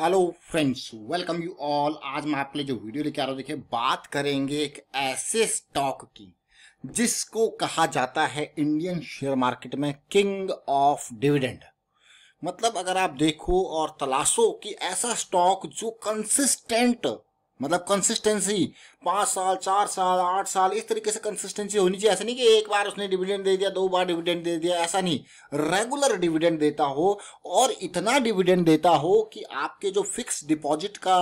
hello friends welcome you all आज मैं आपके लिए जो वीडियो लेके आ रहा हूँ देखिए बात करेंगे एक ऐसे स्टॉक की जिसको कहा जाता है इंडियन शेयर मार्केट में किंग ऑफ डिविडेंड मतलब अगर आप देखो और तलाशो कि ऐसा स्टॉक जो कंसिस्टेंट मतलब कंसिस्टेंसी पाँच साल चार साल आठ साल इस तरीके से कंसिस्टेंसी होनी चाहिए ऐसा नहीं कि एक बार उसने डिविडेंड दे दिया दो बार डिविडेंड दे दिया ऐसा नहीं रेगुलर डिविडेंड देता हो और इतना डिविडेंड देता हो कि आपके जो फिक्स डिपॉजिट का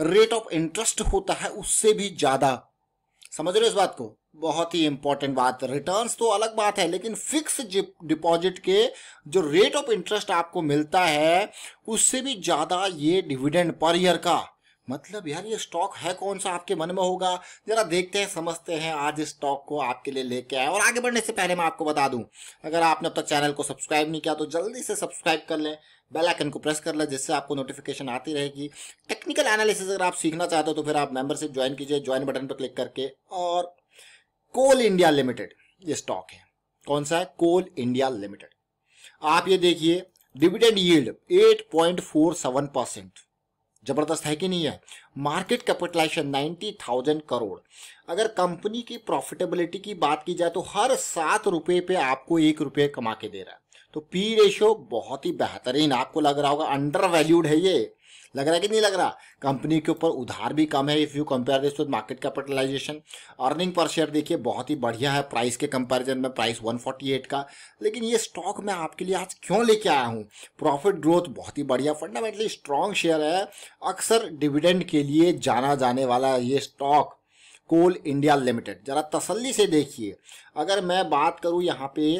रेट ऑफ इंटरेस्ट होता है उससे भी ज़्यादा समझ रहे हो इस बात को बहुत ही इंपॉर्टेंट बात है रिटर्न्स तो अलग बात है लेकिन फिक्स डिपॉजिट के जो रेट ऑफ इंटरेस्ट आपको मिलता है उससे भी ज़्यादा ये डिविडेंड पर ईयर का मतलब यार ये स्टॉक है कौन सा आपके मन में होगा जरा देखते हैं समझते हैं आज इस स्टॉक को आपके लिए लेके आए और आगे बढ़ने से पहले मैं आपको बता दूं अगर आपने अब तक चैनल को सब्सक्राइब नहीं किया तो जल्दी से सब्सक्राइब कर लें बेल आइकन को प्रेस कर लें जिससे आपको नोटिफिकेशन आती रहेगी टेक्निकल एनालिसिस अगर आप सीखना चाहते हो तो फिर आप मेंबरशिप ज्वाइन कीजिए ज्वाइन बटन पर क्लिक करके और कोल इंडिया लिमिटेड ये स्टॉक है कौन सा है कोल इंडिया लिमिटेड आप ये देखिए डिविडेंड यील्ड सेवन परसेंट ज़बरदस्त है कि नहीं है market capitalization ninety thousand crore अगर कंपनी की प्रॉफिटेबिलिटी की बात की जाए तो हर सात रुपये पे आपको एक रुपये कमा के दे रहा है तो पी रेशो बहुत ही बेहतरीन आपको लग रहा होगा अंडर वैल्यूड है ये लग रहा है कि नहीं लग रहा कंपनी के ऊपर उधार भी कम है if you compare this with market capitalization earning per share देखिए बहुत ही बढ़िया है प्राइस के कंपैरिजन में प्राइस 148 का लेकिन ये स्टॉक मैं आपके लिए आज क्यों लेके आया हूँ प्रॉफिट ग्रोथ बहुत ही बढ़िया फंडामेंटली स्ट्रॉन्ग शेयर है अक्सर डिविडेंड के लिए जाना जाने वाला ये स्टॉक कोल इंडिया लिमिटेड ज़रा तसल्ली से देखिए अगर मैं बात करूँ यहाँ पे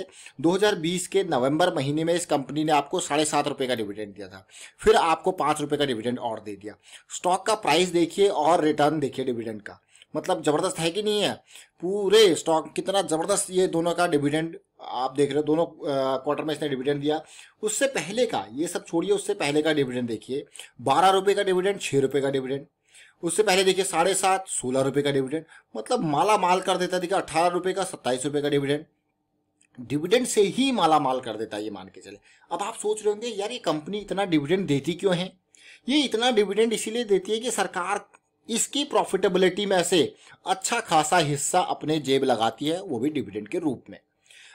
2020 के नवंबर महीने में इस कंपनी ने आपको साढ़े सात रुपये का डिविडेंड दिया था फिर आपको पाँच रुपये का डिविडेंड और दे दिया स्टॉक का प्राइस देखिए और रिटर्न देखिए डिविडेंड का मतलब ज़बरदस्त है कि नहीं है पूरे स्टॉक कितना ज़बरदस्त ये दोनों का डिविडेंड आप देख रहे हो दोनों क्वार्टर में इसने डिविडेंड दिया उससे पहले का ये सब छोड़िए उससे पहले का डिविडेंड देखिए बारह रुपये का डिविडेंड छः रुपये का डिविडेंड उससे पहले देखिए साढ़े सात सोलह रुपए का डिविडेंड मतलब माला माल कर देता है देखिए अठारह रुपए का सत्ताईस रुपये का डिविडेंड डिविडेंड से ही माला माल कर देता है ये मान के चले अब आप सोच रहे होंगे यार ये कंपनी इतना डिविडेंड देती क्यों है ये इतना डिविडेंड इसीलिए देती है कि सरकार इसकी प्रॉफिटेबिलिटी में से अच्छा खासा हिस्सा अपने जेब लगाती है वो भी डिविडेंड के रूप में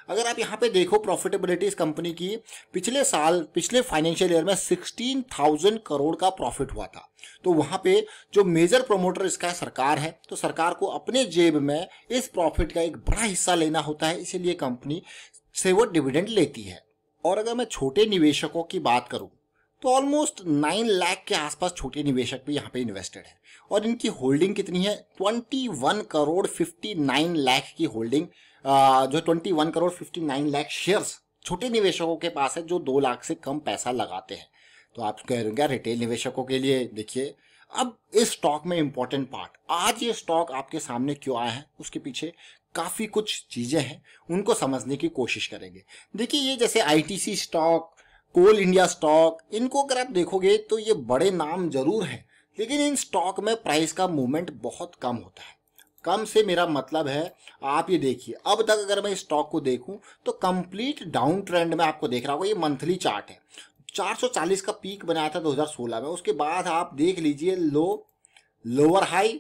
अगर आप यहाँ पे देखो प्रॉफिटेबिलिटी इस कंपनी की पिछले साल पिछले फाइनेंशियल ईयर में सिक्सटीन थाउजेंड करोड़ का प्रॉफिट हुआ था तो वहाँ पे जो मेजर प्रोमोटर इसका सरकार है तो सरकार को अपने जेब में इस प्रॉफिट का एक बड़ा हिस्सा लेना होता है इसीलिए कंपनी से वो डिविडेंड लेती है और अगर मैं छोटे निवेशकों की बात करूँ तो ऑलमोस्ट नाइन लाख के आसपास छोटे निवेशक भी यहाँ पे इन्वेस्टेड है और इनकी होल्डिंग कितनी है twenty one crore fifty nine lakh की होल्डिंग जो 21 करोड़ 59 लाख शेयर्स छोटे निवेशकों के पास है जो दो लाख से कम पैसा लगाते हैं तो आप कह रहे क्या रिटेल निवेशकों के लिए देखिए अब इस स्टॉक में इम्पोर्टेंट पार्ट आज ये स्टॉक आपके सामने क्यों आया है उसके पीछे काफ़ी कुछ चीज़ें हैं उनको समझने की कोशिश करेंगे देखिए ये जैसे ITC stock Coal India stock इनको अगर आप देखोगे तो ये बड़े नाम जरूर हैं लेकिन इन स्टॉक में प्राइस का मूवमेंट बहुत कम होता है कम से मेरा मतलब है आप ये देखिए अब तक अगर मैं स्टॉक को देखूं तो कंप्लीट डाउन ट्रेंड में आपको देख रहा होगा ये मंथली चार्ट है 440 का पीक बनाया था 2016 में उसके बाद आप देख लीजिए low lower high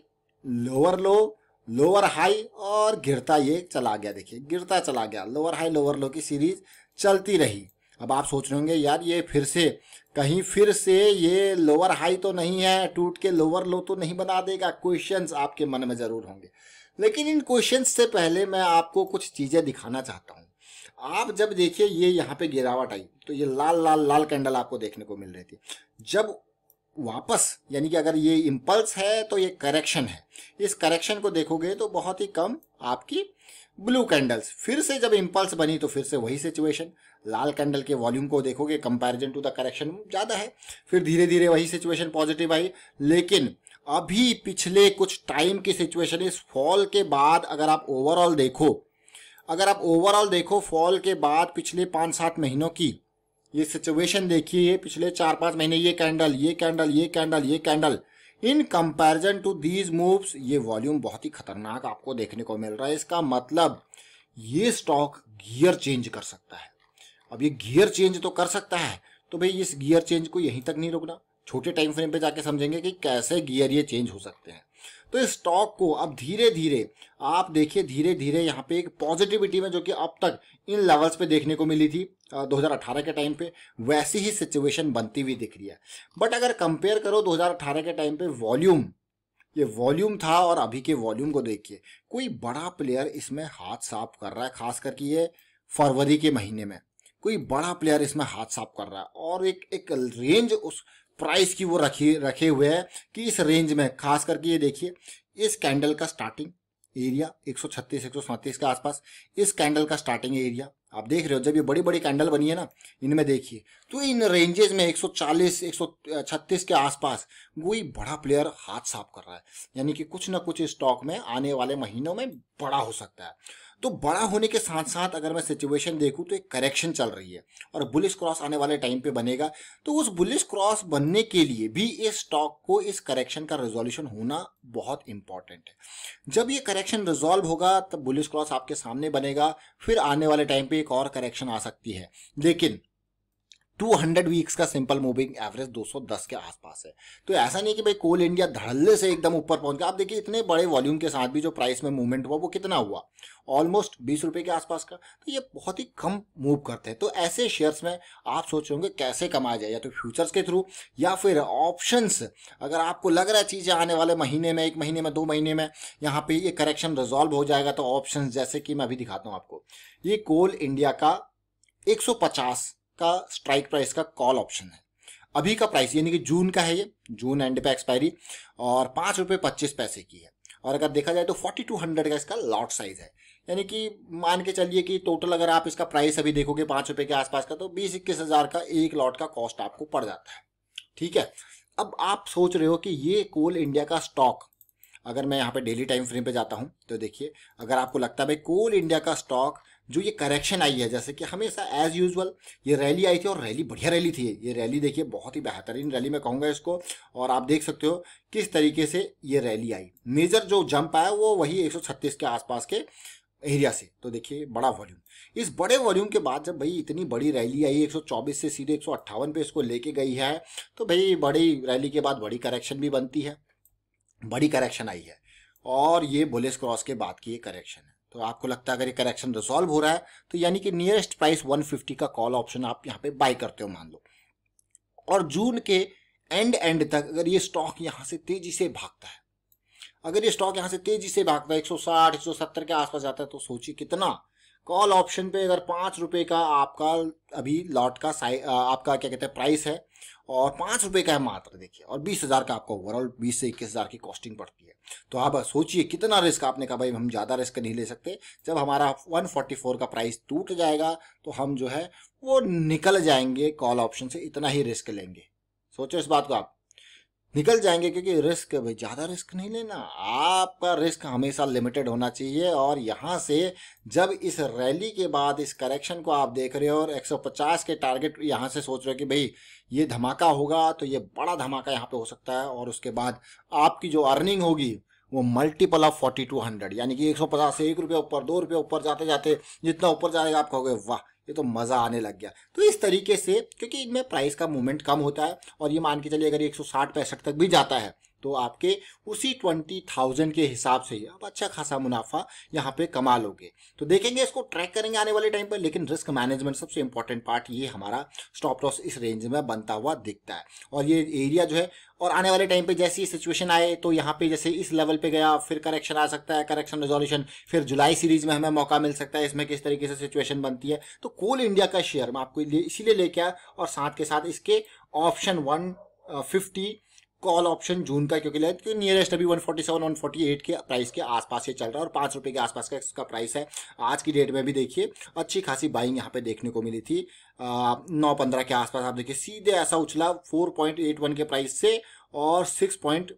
lower low lower high और गिरता ये चला गया देखिए गिरता चला गया लोअर हाई लोअर लो की सीरीज चलती रही अब आप सोच रहे होंगे यार ये फिर से कहीं फिर से ये लोअर हाई तो नहीं है टूट के लोअर लो तो नहीं बना देगा क्वेश्चंस आपके मन में ज़रूर होंगे लेकिन इन क्वेश्चंस से पहले मैं आपको कुछ चीज़ें दिखाना चाहता हूँ आप जब देखिए ये यहाँ पे गिरावट आई तो ये लाल लाल लाल कैंडल आपको देखने को मिल रही थी जब वापस यानी कि अगर ये इम्पल्स है तो ये करेक्शन है इस करेक्शन को देखोगे तो बहुत ही कम आपकी ब्लू कैंडल्स फिर से जब इम्पल्स बनी तो फिर से वही सिचुएशन लाल कैंडल के वॉल्यूम को देखोगे कंपैरिजन टू द करेक्शन ज़्यादा है फिर धीरे धीरे वही सिचुएशन पॉजिटिव आई लेकिन अभी पिछले कुछ टाइम की सिचुएशन इस फॉल के बाद अगर आप ओवरऑल देखो अगर आप ओवरऑल देखो फॉल के बाद पिछले पाँच सात महीनों की ये सिचुएशन देखिए पिछले चार पाँच महीने ये कैंडल ये कैंडल ये कैंडल ये candle in comparison to these moves ये वॉल्यूम बहुत ही खतरनाक आपको देखने को मिल रहा है इसका मतलब ये स्टॉक गियर चेंज कर सकता है अब ये गियर चेंज तो कर सकता है तो भाई इस गियर चेंज को यहीं तक नहीं रोकना छोटे टाइम फ्रेम पे जाके समझेंगे कि कैसे गियर ये चेंज हो सकते हैं तो इस स्टॉक को अब धीरे धीरे आप देखिए धीरे धीरे यहाँ पे एक पॉजिटिविटी में जो कि अब तक इन लेवल्स पे देखने को मिली थी 2018 के टाइम पे वैसी ही सिचुएशन बनती हुई दिख रही है बट अगर कंपेयर करो 2018 के टाइम पे वॉल्यूम ये वॉल्यूम था और अभी के वॉल्यूम को देखिए कोई बड़ा प्लेयर इसमें हाथ साफ कर रहा है खास करके ये फरवरी के महीने में कोई बड़ा प्लेयर इसमें हाथ साफ कर रहा है और एक एक रेंज उस प्राइस की वो रखी रखे हुए हैं कि इस रेंज में खास करके ये देखिए इस कैंडल का स्टार्टिंग एरिया 136 137 के आसपास इस कैंडल का स्टार्टिंग एरिया आप देख रहे हो जब ये बड़ी बड़ी कैंडल बनी है ना इनमें देखिए तो इन रेंजेस में 140 136 के आसपास कोई बड़ा प्लेयर हाथ साफ कर रहा है यानी कि कुछ ना कुछ स्टॉक में आने वाले महीनों में बड़ा हो सकता है तो बड़ा होने के साथ साथ अगर मैं सिचुएशन देखूँ तो एक करेक्शन चल रही है और बुलिस क्रॉस आने वाले टाइम पे बनेगा तो उस बुलिस क्रॉस बनने के लिए भी इस स्टॉक को इस करेक्शन का रिजोल्यूशन होना बहुत इंपॉर्टेंट है जब ये करेक्शन रिजॉल्व होगा तब बुलिस क्रॉस आपके सामने बनेगा फिर आने वाले टाइम पे एक और करेक्शन आ सकती है लेकिन 200 वीक्स का सिंपल मूविंग एवरेज 210 के आसपास है तो ऐसा नहीं कि भाई कोल इंडिया धड़ल्ले से एकदम ऊपर पहुंच गया आप देखिए इतने बड़े वॉल्यूम के साथ भी जो प्राइस में मूवमेंट हुआ वो कितना हुआ ऑलमोस्ट बीस रुपए के आसपास का तो ये बहुत ही कम मूव करते हैं तो ऐसे शेयर्स में आप सोच होंगे कैसे कमाया जाए या तो फ्यूचर्स के थ्रू या फिर ऑप्शन अगर आपको लग रहा है चीज़ें आने वाले महीने में एक महीने में दो महीने में यहाँ पे ये करेक्शन रिजॉल्व हो जाएगा तो ऑप्शन जैसे कि मैं अभी दिखाता हूँ आपको ये कोल इंडिया का 150 का स्ट्राइक प्राइस का कॉल ऑप्शन है अभी का प्राइस यानी कि जून का है ये जून एंड पे एक्सपायरी और पाँच रुपये पच्चीस पैसे की है और अगर देखा जाए तो फोर्टी टू हंड्रेड का इसका लॉट साइज है यानी कि मान के चलिए कि टोटल अगर आप इसका प्राइस अभी देखोगे पाँच रुपये के आसपास का तो बीस इक्कीस हज़ार का एक लॉट का कॉस्ट आपको पड़ जाता है ठीक है अब आप सोच रहे हो कि ये कोल इंडिया का स्टॉक अगर मैं यहाँ पे डेली टाइम फ्रेम पे जाता हूँ तो देखिए अगर आपको लगता है भाई कोल इंडिया का स्टॉक जो ये करेक्शन आई है जैसे कि हमेशा एज यूजल ये रैली आई थी और रैली बढ़िया रैली थी ये रैली देखिए बहुत ही बेहतरीन रैली मैं कहूँगा इसको और आप देख सकते हो किस तरीके से ये रैली आई मेजर जो जंप आया वो वही एक के आसपास के एरिया से तो देखिए बड़ा वॉल्यूम इस बड़े वॉल्यूम के बाद जब भाई इतनी बड़ी रैली आई 124 से सीधे एक पे इसको लेके गई है तो भाई बड़ी रैली के बाद बड़ी करेक्शन भी बनती है बड़ी करेक्शन आई है और ये बुलेस क्रॉस के बाद की ये करेक्शन है तो आपको लगता है अगर ये करेक्शन रिजॉल्व हो रहा है तो यानी कि नियरेस्ट प्राइस 150 का कॉल ऑप्शन आप यहाँ पे बाई करते हो मान लो और जून के एंड एंड तक अगर ये स्टॉक यहाँ से तेजी से भागता है अगर ये स्टॉक यहाँ से तेजी से भागता है 160 170 के आसपास जाता है तो सोचिए कितना कॉल ऑप्शन पे अगर पाँच रुपये का आपका अभी लॉट का साइ आपका क्या कहते हैं प्राइस है और पाँच रुपये का है मात्र देखिए और बीस हज़ार का आपका ओवरऑल बीस से इक्कीस हज़ार की कॉस्टिंग पड़ती है तो आप सोचिए कितना रिस्क आपने कहा भाई हम ज़्यादा रिस्क नहीं ले सकते जब हमारा वन फोर्टी फोर का प्राइस टूट जाएगा तो हम जो है वो निकल जाएंगे कॉल ऑप्शन से इतना ही रिस्क लेंगे सोचो इस बात को आप निकल जाएंगे क्योंकि रिस्क भाई ज़्यादा रिस्क नहीं लेना आपका रिस्क हमेशा लिमिटेड होना चाहिए और यहाँ से जब इस रैली के बाद इस करेक्शन को आप देख रहे हो और 150 के टारगेट यहाँ से सोच रहे हो कि भाई ये धमाका होगा तो ये बड़ा धमाका यहाँ पे हो सकता है और उसके बाद आपकी जो अर्निंग होगी वो multiple of forty two hundred यानी कि एक सौ पचास से एक रुपये ऊपर दो रुपये ऊपर जाते जाते जितना ऊपर जाएगा आप कहोगे वाह ये तो मज़ा आने लग गया तो इस तरीके से क्योंकि इनमें प्राइस का मूवमेंट कम होता है और ये मान के चलिए अगर एक सौ साठ पैंसठ तक भी जाता है तो आपके उसी ट्वेंटी थाउजेंड के हिसाब से ही आप अच्छा खासा मुनाफा यहाँ पे कमा लोगे तो देखेंगे इसको ट्रैक करेंगे आने वाले टाइम पर लेकिन रिस्क मैनेजमेंट सबसे इंपॉर्टेंट पार्ट ये हमारा स्टॉप लॉस इस रेंज में बनता हुआ दिखता है और ये एरिया जो है और आने वाले टाइम पे जैसी सिचुएशन आए तो यहाँ पे जैसे इस लेवल पे गया फिर करेक्शन आ सकता है करेक्शन रेजोल्यूशन फिर जुलाई सीरीज में हमें मौका मिल सकता है इसमें किस तरीके से सिचुएशन बनती है तो कोल इंडिया का शेयर मैं आपको इसीलिए लेके आया और साथ के साथ इसके option one fifty call option June का क्योंकि लाइक क्योंकि नियरेस्ट अभी 147 148 के प्राइस के आसपास ये चल रहा है और पाँच रुपये के आसपास का इसका प्राइस है आज की डेट में भी देखिए अच्छी खासी बाइंग यहाँ पे देखने को मिली थी नौ पंद्रह के आसपास आप देखिए सीधे ऐसा उछला 4.81 के प्राइस से और सिक्स पॉइंट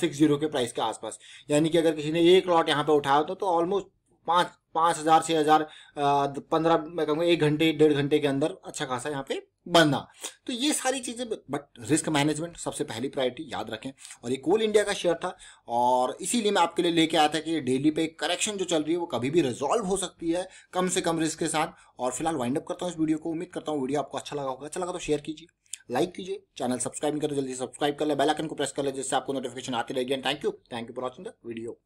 सिक्स जीरो के प्राइस के आसपास यानी कि अगर किसी ने एक लॉट यहाँ पे उठाया तो ऑलमोस्ट तो पाँच पाँच हज़ार छः हज़ार पंद्रह मैं कहूँगा एक घंटे डेढ़ घंटे के अंदर अच्छा खासा यहाँ पे बनना तो ये सारी चीज़ें बट रिस्क मैनेजमेंट सबसे पहली प्रायोरिटी याद रखें और ये कोल इंडिया का शेयर था और इसीलिए मैं आपके लिए लेके आया था कि डेली पे करेक्शन जो चल रही है वो कभी भी रिजॉल्व हो सकती है कम से कम रिस्क के साथ और फिलहाल वाइंड अप करता हूँ इस वीडियो को उम्मीद करता हूँ वीडियो आपको अच्छा लगा होगा अच्छा लगा तो शेयर कीजिए लाइक कीजिए चैनल सब्सक्राइब नहीं करो तो जल्दी सब्सक्राइब कर ले बेलाइकन को प्रेस कर ले जिससे आपको नोटिफिकेशन आती रहेगी and thank you thank you for watching the video